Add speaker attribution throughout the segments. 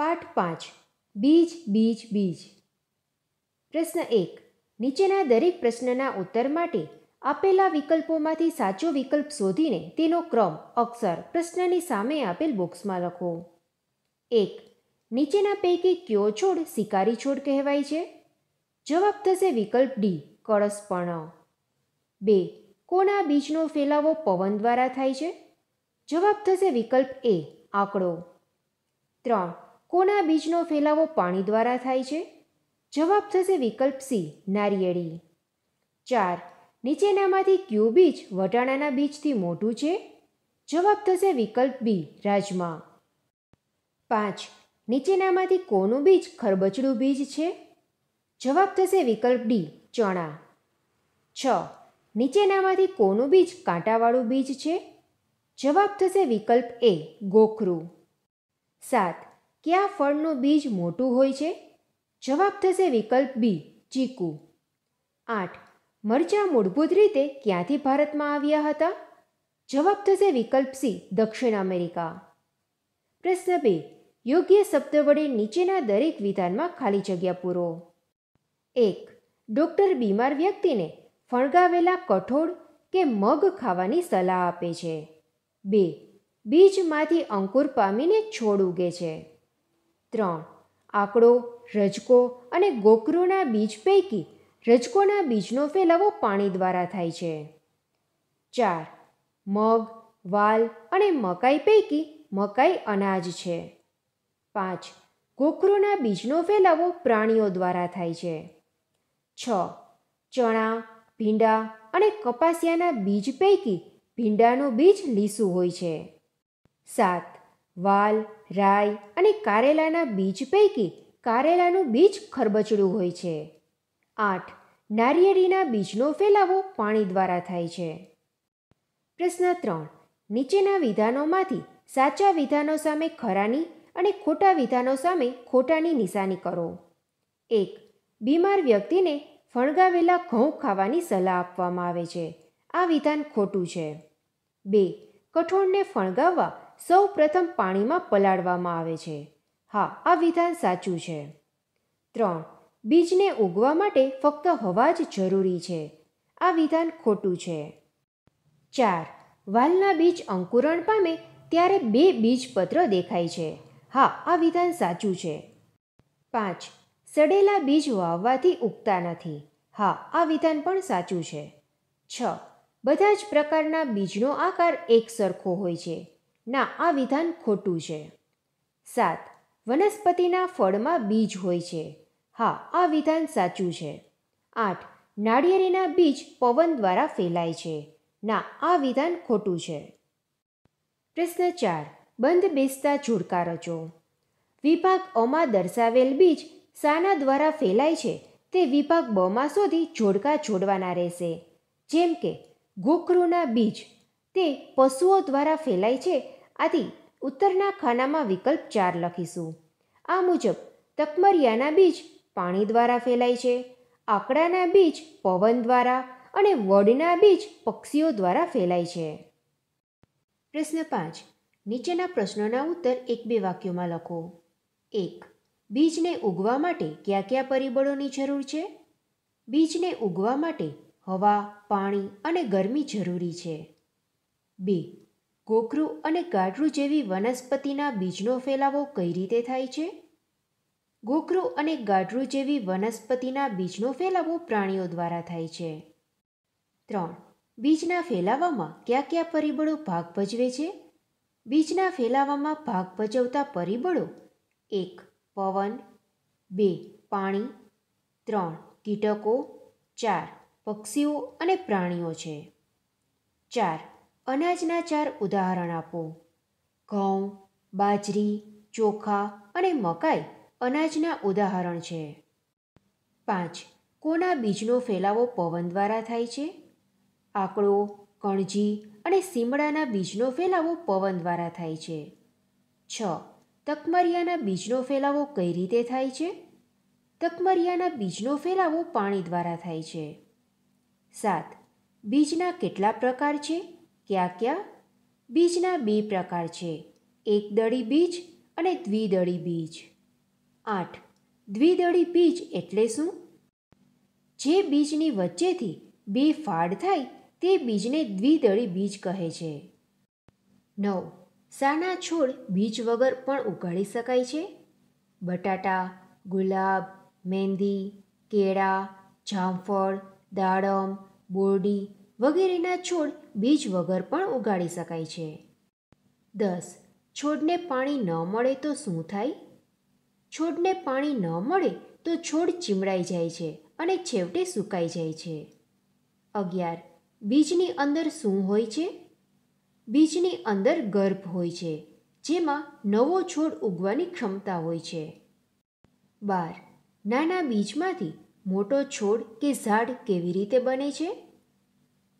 Speaker 1: પાઠ પાંચ બીજ બીજ બીજ પ્રશ્ન એક નીચેના દરેક પ્રશ્નના ઉત્તર માટે આપેલા વિકલ્પોમાંથી સાચો વિકલ્પ શોધીને તેનો ક્રમ અક્ષર પ્રશ્નની સામે આપેલ બોક્સમાં લખો એક નીચેના પૈકી કયો છોડ શિકારી છોડ કહેવાય છે જવાબ થશે વિકલ્પ ડી કળસપણ બે કોના બીજનો ફેલાવો પવન દ્વારા થાય છે જવાબ થશે વિકલ્પ એ આંકડો ત્રણ કોના બીજનો ફેલાવો પાણી દ્વારા થાય છે જવાબ થશે વિકલ્પ સી નારિયેળી ચાર નીચેનામાંથી ક્યુ બીજ વટાણાના બીજથી મોટું છે જવાબ થશે વિકલ્પ બી રાજમા પાંચ નીચેનામાંથી કોનું બીજ ખરબચડું બીજ છે જવાબ થશે વિકલ્પ ડી ચણા છ નીચેનામાંથી કોનું બીજ કાંટાવાળું બીજ છે જવાબ થશે વિકલ્પ એ ગોખરું સાત કે આ ફળનું બીજ મોટું હોય છે જવાબ થશે વિકલ્પ બી ચીકુ આઠ મરચાં મૂળભૂત રીતે ક્યાંથી ભારતમાં આવ્યા હતા જવાબ થશે વિકલ્પ સી દક્ષિણ અમેરિકા પ્રશ્ન બે યોગ્ય શબ્દ વડે નીચેના દરેક વિધાનમાં ખાલી જગ્યા પૂરો એક ડૉક્ટર બીમાર વ્યક્તિને ફણગાવેલા કઠોળ કે મગ ખાવાની સલાહ આપે છે બે બીજમાંથી અંકુર પામીને છોડ ઉગે છે ત્રણ આંકડો રજકો અને ગોકરુના બીજ પૈકી રજકોના બીજનો ફેલાવો પાણી દ્વારા થાય છે ચાર મગ વાલ અને મકાઈ પૈકી મકાઈ અનાજ છે પાંચ ગોકરુના બીજનો ફેલાવો પ્રાણીઓ દ્વારા થાય છે છ ચણા ભીંડા અને કપાસિયાના બીજ પૈકી ભીંડાનું બીજ લીસું હોય છે સાત વાલ રાઈ અને કારેલાના બીજ પૈકી કારેલાનું બીજ ખરબચડું હોય છે આઠ નારિયેળીના બીજનો ફેલાવો પાણી દ્વારા થાય છે પ્રશ્ન ત્રણ નીચેના વિધાનોમાંથી સાચા વિધાનો સામે ખરાની અને ખોટા વિધાનો સામે ખોટાની નિશાની કરો એક બીમાર વ્યક્તિને ફણગાવેલા ઘઉં ખાવાની સલાહ આપવામાં આવે છે આ વિધાન ખોટું છે બે કઠોળને ફણગાવવા સૌ પ્રથમ પાણીમાં પલાળવામાં આવે છે હા આ વિધાન સાચું છે ત્રણ બીજને ઉગવા માટે ફક્ત હવા જ જરૂરી છે આ વિધાન ખોટું છે ચાર વાલના બીજ અંકુરણ પામે ત્યારે બે બીજપત્ર દેખાય છે હા આ વિધાન સાચું છે પાંચ સડેલા બીજ વાવવાથી ઉગતા નથી હા આ વિધાન પણ સાચું છે છ બધા જ પ્રકારના બીજનો આકાર એક સરખો હોય છે ના આ વિધાન ખોટું છે સાત વનસ્પતિના ફળમાં બીજ હોય છે હા આ વિધાન સાચું છે આઠ નાળિયેરીના બીજ પવન દ્વારા ફેલાય છે ના આ વિધાન ખોટું છે પ્રશ્ન ચાર બંધ બેસતા ઝુડકા રચો વિભાગ અમાં દર્શાવેલ બીજ સાના દ્વારા ફેલાય છે તે વિભાગ બમાં સુધી જોડકા છોડવાના રહેશે જેમ કે ગોખરૂના બીજ તે પશુઓ દ્વારા ફેલાય છે આથી ઉત્તરના ખાનામાં વિકલ્પ ચાર લખીશું આ મુજબ તકમરિયાના બીજ પાણી દ્વારા ફેલાય છે આકડાના બીજ પવન દ્વારા અને વડના બીજ પક્ષીઓ દ્વારા ફેલાય છે પ્રશ્ન પાંચ નીચેના પ્રશ્નોના ઉત્તર એક બે વાક્યોમાં લખો એક બીજને ઉગવા માટે કયા કયા પરિબળોની જરૂર છે બીજને ઉગવા માટે હવા પાણી અને ગરમી જરૂરી છે બે કોકરું અને ગાઢરું જેવી વનસ્પતિના બીજનો ફેલાવો કઈ રીતે થાય છે ગોકરું અને ગાઢરું જેવી વનસ્પતિના બીજનો ફેલાવો પ્રાણીઓ દ્વારા થાય છે ત્રણ બીજના ફેલાવામાં કયા કયા પરિબળો ભાગ ભજવે છે બીજના ફેલાવામાં ભાગ ભજવતા પરિબળો એક પવન બે પાણી ત્રણ કીટકો ચાર પક્ષીઓ અને પ્રાણીઓ છે ચાર અનાજના ચાર ઉદાહરણ આપો ઘઉં બાજરી ચોખા અને મકાઈ અનાજના ઉદાહરણ છે પાંચ કોના બીજનો ફેલાવો પવન દ્વારા થાય છે આકડો કણજી અને સીમડાના બીજનો ફેલાવો પવન દ્વારા થાય છે છ તકમરિયાના બીજનો ફેલાવો કઈ રીતે થાય છે તકમરિયાના બીજનો ફેલાવો પાણી દ્વારા થાય છે સાત બીજના કેટલા પ્રકાર છે ક્યાં ક્યાં બીજના બે પ્રકાર છે એકદળી બીજ અને દ્વિદળી બીજ આઠ દ્વિદળી બીજ એટલે શું જે બીજની વચ્ચેથી બે ફાડ થાય તે બીજને દ્વિદળી બીજ કહે છે નવ સાના છોડ બીજ વગર પણ ઉગાડી શકાય છે બટાટા ગુલાબ મહેંદી કેળા જામફળ દાડમ બોરડી વગેરેના છોડ બીજ વગર પણ ઉગાડી શકાય છે દસ છોડને પાણી ન મળે તો શું થાય છોડને પાણી ન મળે તો છોડ ચીમડાઈ જાય છે અને છેવટે સુકાઈ જાય છે અગિયાર બીજની અંદર શું હોય છે બીજની અંદર ગર્ભ હોય છે જેમાં નવો છોડ ઉગવાની ક્ષમતા હોય છે બાર નાના બીજમાંથી મોટો છોડ કે ઝાડ કેવી રીતે બને છે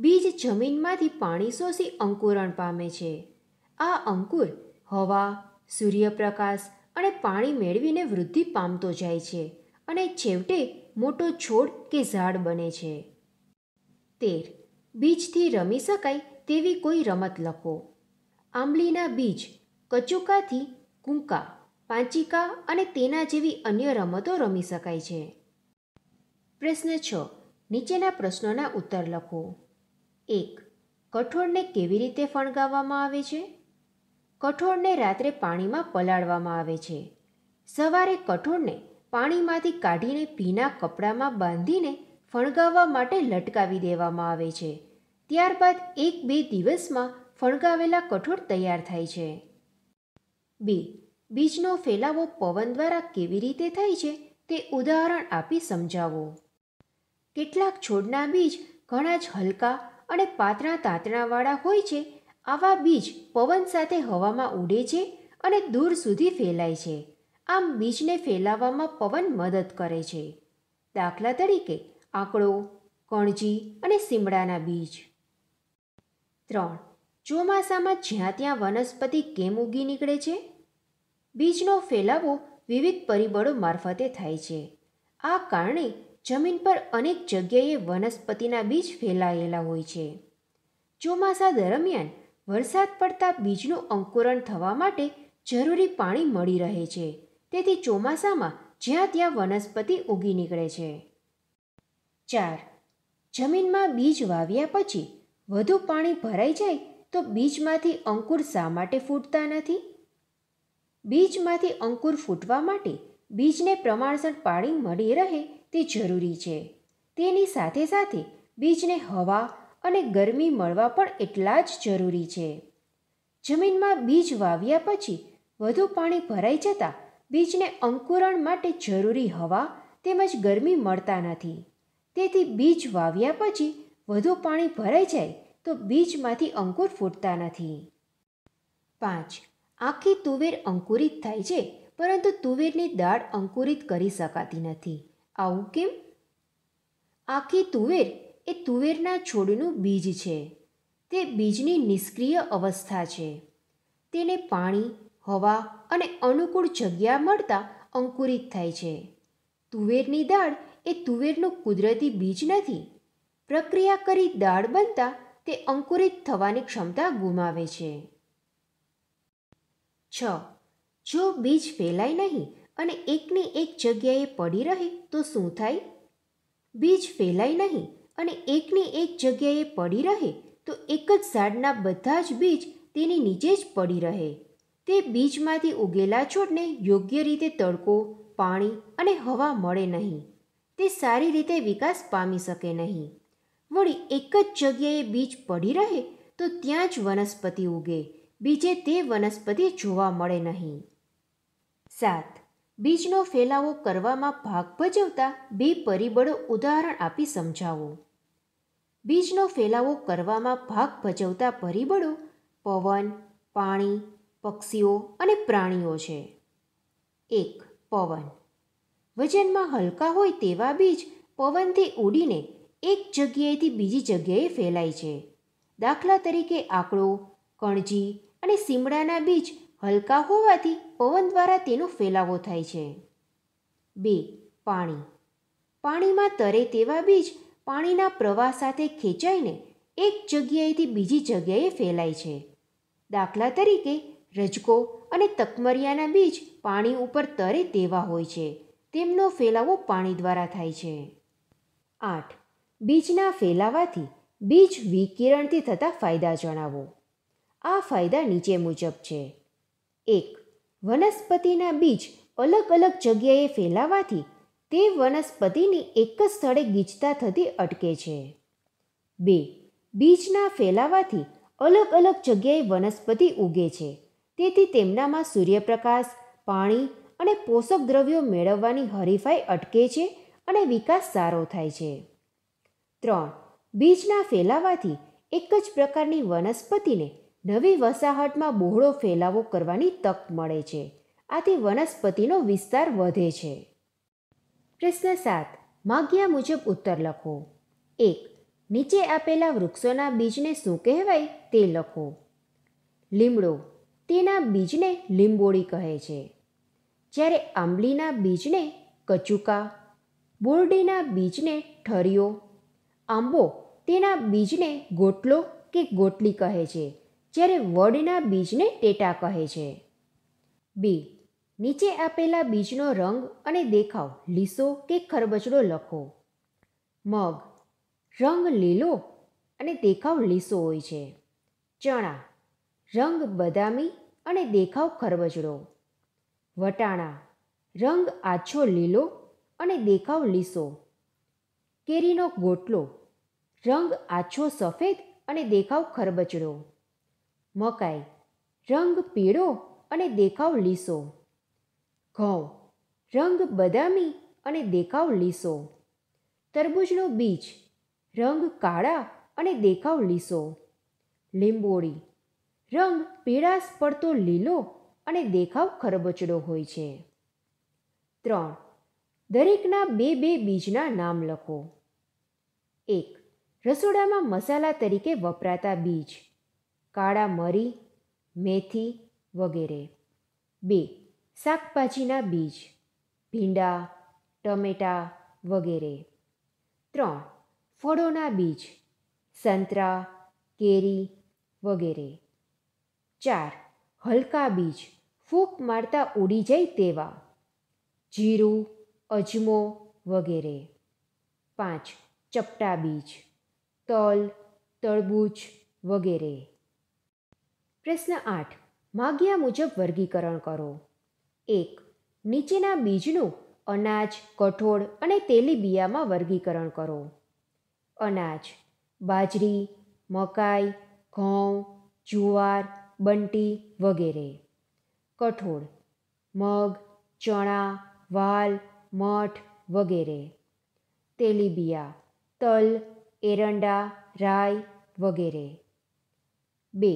Speaker 1: બીજ જમીનમાંથી પાણી શોષી અંકુરણ પામે છે આ અંકુર હવા સૂર્યપ્રકાશ અને પાણી મેળવીને વૃદ્ધિ પામતો જાય છે અને છેવટે મોટો છોડ કે ઝાડ બને છે તેર બીજથી રમી શકાય તેવી કોઈ રમત લખો આંબલીના બીજ કચુકાથી કુંકા પાંચિકા અને તેના જેવી અન્ય રમતો રમી શકાય છે પ્રશ્ન છ નીચેના પ્રશ્નોના ઉત્તર લખો એક કઠોળને કેવી રીતે ફણગાવવામાં આવે છે કઠોળને રાત્રે પાણીમાં પલાળવામાં આવે છે સવારે કઠોળને પાણીમાંથી કાઢીને ભીના કપડામાં બાંધીને ફણગાવવા માટે લટકાવી દેવામાં આવે છે ત્યારબાદ એક બે દિવસમાં ફણગાવેલા કઠોળ તૈયાર થાય છે બે બીજનો ફેલાવો પવન દ્વારા કેવી રીતે થાય છે તે ઉદાહરણ આપી સમજાવો કેટલાક છોડના બીજ ઘણા જ હલકા અને પાતળા તાંતણાવાળા હોય છે આવા બીજ પવન સાથે હવામાં ઉડે છે અને દૂર સુધી ફેલાય છે આમ બીજને ફેલાવવામાં પવન મદદ કરે છે દાખલા તરીકે આંકડો કણજી અને સીમડાના બીજ ત્રણ ચોમાસામાં જ્યાં ત્યાં વનસ્પતિ કેમ ઉગી નીકળે છે બીજનો ફેલાવો વિવિધ પરિબળો મારફતે થાય છે આ કારણે જમીન પર અનેક જગ્યાએ વનસ્પતિના બીજ ફેલાયેલા હોય છે ચોમાસા દરમિયાન વરસાદ પડતા બીજનું અંકુરણ થવા માટે જરૂરી પાણી મળી રહે છે તેથી ચોમાસામાં જ્યાં ત્યાં વનસ્પતિ ઉગી નીકળે છે ચાર જમીનમાં બીજ વાવ્યા પછી વધુ પાણી ભરાઈ જાય તો બીજમાંથી અંકુર શા માટે ફૂટતા નથી બીજમાંથી અંકુર ફૂટવા માટે બીજને પ્રમાણસર પાણી મળી રહે તે જરૂરી છે તેની સાથે સાથે બીજને હવા અને ગરમી મળવા પણ એટલા જ જરૂરી છે જમીનમાં બીજ વાવ્યા પછી વધુ પાણી ભરાઈ જતાં બીજને અંકુરણ માટે જરૂરી હવા તેમજ ગરમી મળતા નથી તેથી બીજ વાવ્યા પછી વધુ પાણી ભરાઈ જાય તો બીજમાંથી અંકુર ફૂટતા નથી પાંચ આખી તુવેર અંકુરિત થાય છે પરંતુ તુવેરની દાળ અંકુરિત કરી શકાતી નથી આવું કેમ આખી તુવેર એ તુવેરના છોડનું બીજ છે તે બીજની નિષ્ક્રિય અવસ્થા છે તેને પાણી હવા અને અનુકૂળ જગ્યા મળતા અંકુરિત થાય છે તુવેરની દાળ એ તુવેરનું કુદરતી બીજ નથી પ્રક્રિયા કરી દાળ બનતા તે અંકુરિત થવાની ક્ષમતા ગુમાવે છે છ જો બીજ ફેલાય નહીં અને એકની એક જગ્યાએ પડી રહે તો શું થાય બીજ ફેલાય નહીં અને એકની એક જગ્યાએ પડી રહે તો એક જ ઝાડના બધા જ બીજ તેની નીચે જ પડી રહે તે બીજમાંથી ઉગેલા છોડને યોગ્ય રીતે તડકો પાણી અને હવા મળે નહીં તે સારી રીતે વિકાસ પામી શકે નહીં વળી એક જ જગ્યાએ બીજ પડી રહે તો ત્યાં જ વનસ્પતિ ઉગે બીજે તે વનસ્પતિ જોવા મળે નહીં સાત બીજનો ફેલાવો કરવામાં ભાગ ભજવતા બે પરિબળો ઉદાહરણ આપી સમજાવો બીજનો ફેલાવો કરવામાં ભાગ ભજવતા પરિબળો પવન પાણી પક્ષીઓ અને પ્રાણીઓ છે એક પવન વજનમાં હલકા હોય તેવા બીજ પવનથી ઉડીને એક જગ્યાએથી બીજી જગ્યાએ ફેલાય છે દાખલા તરીકે આકડો કણજી અને સીમડાના બીજ હલકા હોવાથી પવન દ્વારા તેનો ફેલાવો થાય છે બે પાણી પાણીમાં તરે તેવા બીજ પાણીના પ્રવાહ સાથે ખેંચાઈને એક જગ્યાએથી બીજી જગ્યાએ ફેલાય છે દાખલા તરીકે રજકો અને તકમરિયાના બીજ પાણી ઉપર તરે તેવા હોય છે તેમનો ફેલાવો પાણી દ્વારા થાય છે આઠ બીજના ફેલાવાથી બીજ વિકિરણથી થતા ફાયદા જણાવો આ ફાયદા નીચે મુજબ છે એક વનસ્પતિના બીજ અલગ અલગ જગ્યાએ ફેલાવાથી તે વનસ્પતિની એક જ સ્થળે ગીચતા થતી અટકે છે બે બીજના ફેલાવાથી અલગ અલગ જગ્યાએ વનસ્પતિ ઉગે છે તેથી તેમનામાં સૂર્યપ્રકાશ પાણી અને પોષક દ્રવ્યો મેળવવાની હરીફાઈ અટકે છે અને વિકાસ સારો થાય છે ત્રણ બીજના ફેલાવાથી એક જ પ્રકારની વનસ્પતિને નવી વસાહતમાં બહોળો ફેલાવો કરવાની તક મળે છે આથી વનસ્પતિનો વિસ્તાર વધે છે પ્રશ્ન સાત માગ્યા મુજબ ઉત્તર લખો એક નીચે આપેલા વૃક્ષોના બીજને શું કહેવાય તે લખો લીમડો તેના બીજને લીંબોળી કહે છે જ્યારે આંબલીના બીજને કચુકા બોરડીના બીજને ઠરિયો આંબો તેના બીજને ગોટલો કે ગોટલી કહે છે જ્યારે વડના બીજને ટેટા કહે છે બી નીચે આપેલા બીજનો રંગ અને દેખાવ લીસો કે ખરબચડો લખો મગ રંગ લીલો અને દેખાવ લીસો હોય છે ચણા રંગ બદામી અને દેખાવ ખરબચડો વટાણા રંગ આછો લીલો અને દેખાવ લીસો કેરીનો ગોટલો રંગ આછો સફેદ અને દેખાવ ખરબચડો મકાઈ રંગ પીળો અને દેખાવ લીસો ઘઉં રંગ બદામી અને દેખાવ લીસો તરબૂજનો બીજ રંગ કાળા અને દેખાવ લીસો લીંબોળી રંગ પીળાશ પડતો લીલો અને દેખાવ ખરબચડો હોય છે ત્રણ દરેકના બે બે બીજના નામ લખો એક રસોડામાં મસાલા તરીકે વપરાતા બીજ કાળા મરી મેથી વગેરે બે શાકભાજીના બીજ ભીંડા ટમેટાં વગેરે ત્રણ ફળોના બીજ સંતરા કેરી વગેરે ચાર હલકા બીજ ફૂંક મારતા ઉડી જાય તેવા જીરું અજમો વગેરે પાંચ ચપટા બીજ તલ તરબૂચ વગેરે પ્રશ્ન આઠ માગ્યા મુજબ વર્ગીકરણ કરો એક નીચેના બીજનું અનાજ કઠોળ અને તેલીબિયામાં વર્ગીકરણ કરો અનાજ બાજરી મકાઈ ઘઉં જુવાર બંટી વગેરે કઠોળ મગ ચણા વાલ મઠ વગેરે તેલીબિયા તલ એરંડા રાઈ વગેરે બે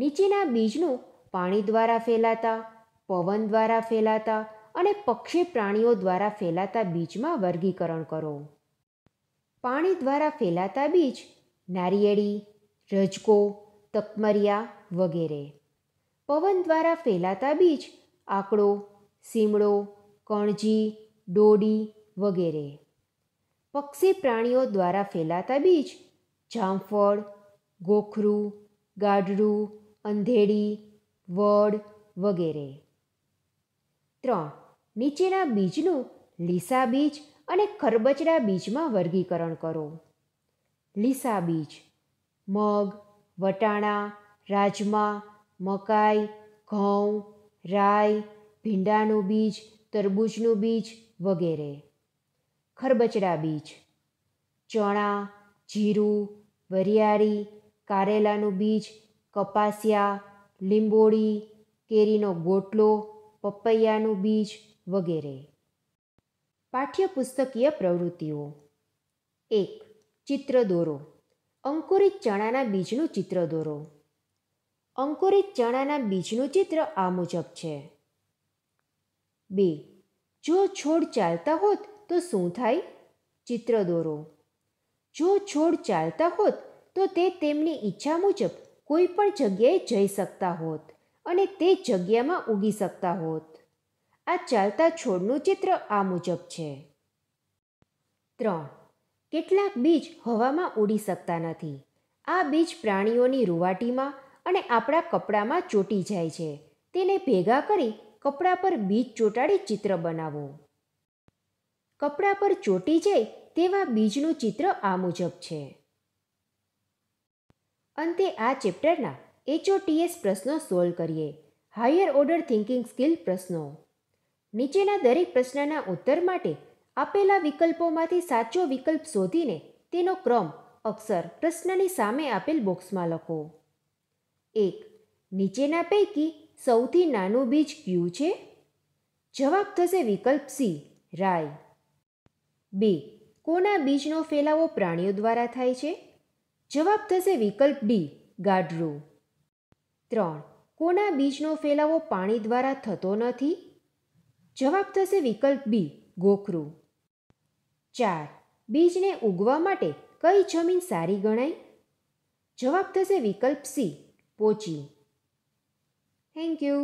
Speaker 1: નીચેના બીજનું પાણી દ્વારા ફેલાતા પવન દ્વારા ફેલાતા અને પક્ષી પ્રાણીઓ દ્વારા ફેલાતા બીજમાં વર્ગીકરણ કરો પાણી દ્વારા ફેલાતા બીજ નારિયેળી રજકો તકમરિયા વગેરે પવન દ્વારા ફેલાતા બીજ આકડો સીમડો કણજી ડોડી વગેરે પક્ષી પ્રાણીઓ દ્વારા ફેલાતા બીજ જામફળ ગોખરું ગાઢરું અંધેડી વડ વગેરે ત્રણ નીચેના બીજનું લીસા બીજ અને ખરબચડા બીજમાં વર્ગીકરણ કરો લીસા બીજ મગ વટાણા રાજમા મકાઈ ઘઉં રાઈ ભીંડાનું બીજ તરબૂચનું બીજ વગેરે ખરબચડા બીજ ચણા જીરું વરિયાળી કારેલાનું બીજ કપાસિયા લીંબોળી કેરીનો ગોટલો પપૈયાનું બીજ વગેરે પાઠ્યપુસ્તકીય પ્રવૃત્તિઓ એક ચિત્ર દોરો અંકુરિત ચણાના બીજનું ચિત્ર દોરો અંકુરિત ચણાના બીજનું ચિત્ર આ મુજબ છે બે જો છોડ ચાલતા હોત તો શું થાય ચિત્ર દોરો જો છોડ ચાલતા હોત તો તે તેમની ઈચ્છા મુજબ કોઈ પણ જગ્યાએ જઈ શકતા હોત અને તે જગ્યામાં ઉગી શકતા હોત આ ચાલતા છોડનું ચિત્ર આ મુજબ છે ત્રણ કેટલાક બીજ હવામાં ઉડી શકતા નથી આ બીજ પ્રાણીઓની રૂવાટીમાં અને આપણા કપડામાં ચોંટી જાય છે તેને ભેગા કરી કપડા પર બીજ ચોંટાડી ચિત્ર બનાવો કપડા પર ચોંટી જાય તેવા બીજનું ચિત્ર આ મુજબ છે અંતે આ ચેપ્ટરના એચઓટીએસ પ્રશ્નો સોલ્વ કરીએ હાયર ઓર્ડર થિંકિંગ સ્કિલ પ્રશ્નો નીચેના દરેક પ્રશ્નના ઉત્તર માટે આપેલા વિકલ્પોમાંથી સાચો વિકલ્પ શોધીને તેનો ક્રમ અક્ષર પ્રશ્નની સામે આપેલ બોક્સમાં લખો એક નીચેના પૈકી સૌથી નાનું બીજ ક્યુ છે જવાબ થશે વિકલ્પ સી રાય બે કોના બીજનો ફેલાવો પ્રાણીઓ દ્વારા થાય છે જવાબ થશે વિકલ્પ ડી ગાઢરો ત્રણ કોના બીજનો ફેલાવો પાણી દ્વારા થતો નથી જવાબ થશે વિકલ્પ બી ગોખરો ચાર બીજને ઉગવા માટે કઈ જમીન સારી ગણાય જવાબ થશે વિકલ્પ સી પોચી થેન્ક યુ